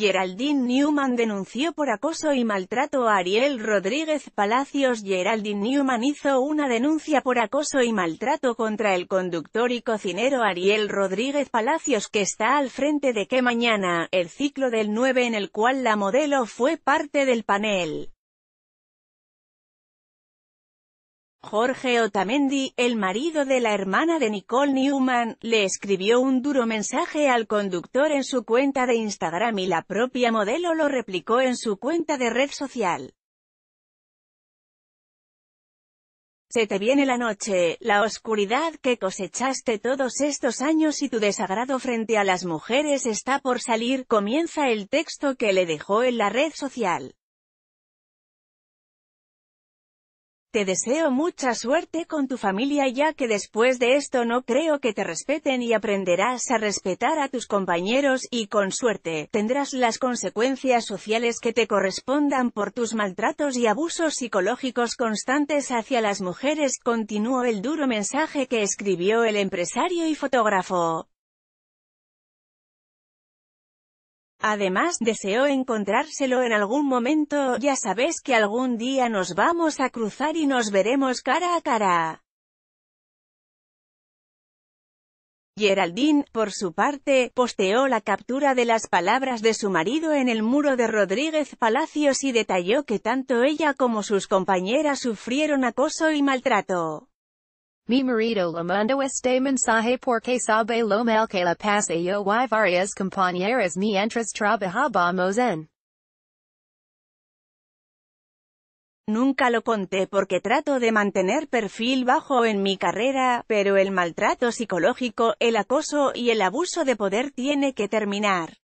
Geraldine Newman denunció por acoso y maltrato a Ariel Rodríguez Palacios. Geraldine Newman hizo una denuncia por acoso y maltrato contra el conductor y cocinero Ariel Rodríguez Palacios que está al frente de Que Mañana, el ciclo del 9 en el cual la modelo fue parte del panel. Jorge Otamendi, el marido de la hermana de Nicole Newman, le escribió un duro mensaje al conductor en su cuenta de Instagram y la propia modelo lo replicó en su cuenta de red social. Se te viene la noche, la oscuridad que cosechaste todos estos años y tu desagrado frente a las mujeres está por salir, comienza el texto que le dejó en la red social. Te deseo mucha suerte con tu familia ya que después de esto no creo que te respeten y aprenderás a respetar a tus compañeros y con suerte, tendrás las consecuencias sociales que te correspondan por tus maltratos y abusos psicológicos constantes hacia las mujeres, continuó el duro mensaje que escribió el empresario y fotógrafo. Además, deseó encontrárselo en algún momento, ya sabes que algún día nos vamos a cruzar y nos veremos cara a cara. Geraldine, por su parte, posteó la captura de las palabras de su marido en el muro de Rodríguez Palacios y detalló que tanto ella como sus compañeras sufrieron acoso y maltrato. Mi marido lo mando este mensaje porque sabe lo mal que la pasé yo y varias compañeras mientras trabajamos en. Nunca lo conté porque trato de mantener perfil bajo en mi carrera, pero el maltrato psicológico, el acoso y el abuso de poder tiene que terminar.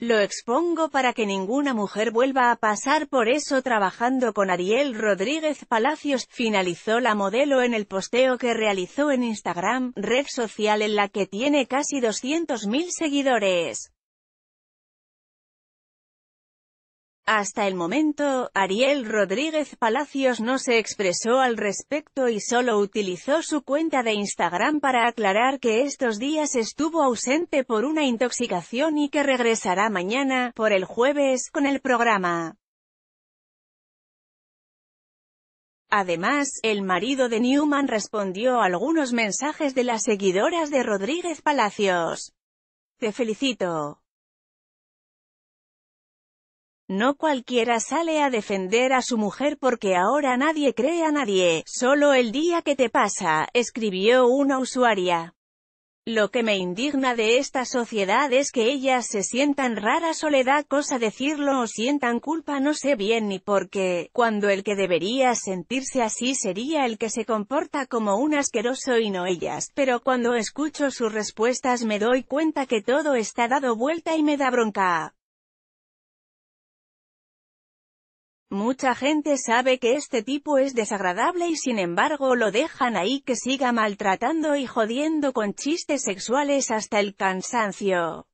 Lo expongo para que ninguna mujer vuelva a pasar por eso trabajando con Ariel Rodríguez Palacios, finalizó la modelo en el posteo que realizó en Instagram, red social en la que tiene casi 200.000 seguidores. Hasta el momento, Ariel Rodríguez Palacios no se expresó al respecto y solo utilizó su cuenta de Instagram para aclarar que estos días estuvo ausente por una intoxicación y que regresará mañana, por el jueves, con el programa. Además, el marido de Newman respondió a algunos mensajes de las seguidoras de Rodríguez Palacios. Te felicito. No cualquiera sale a defender a su mujer porque ahora nadie cree a nadie, solo el día que te pasa, escribió una usuaria. Lo que me indigna de esta sociedad es que ellas se sientan raras soledad cosa decirlo o sientan culpa no sé bien ni por qué, cuando el que debería sentirse así sería el que se comporta como un asqueroso y no ellas, pero cuando escucho sus respuestas me doy cuenta que todo está dado vuelta y me da bronca. Mucha gente sabe que este tipo es desagradable y sin embargo lo dejan ahí que siga maltratando y jodiendo con chistes sexuales hasta el cansancio.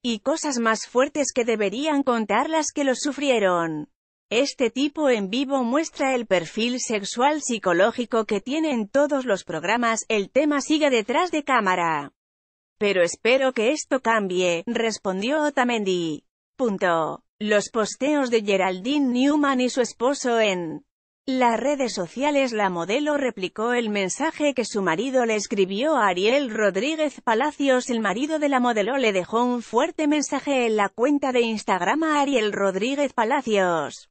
Y cosas más fuertes que deberían contar las que lo sufrieron. Este tipo en vivo muestra el perfil sexual psicológico que tiene en todos los programas, el tema sigue detrás de cámara. Pero espero que esto cambie, respondió Otamendi. Los posteos de Geraldine Newman y su esposo en las redes sociales la modelo replicó el mensaje que su marido le escribió a Ariel Rodríguez Palacios. El marido de la modelo le dejó un fuerte mensaje en la cuenta de Instagram a Ariel Rodríguez Palacios.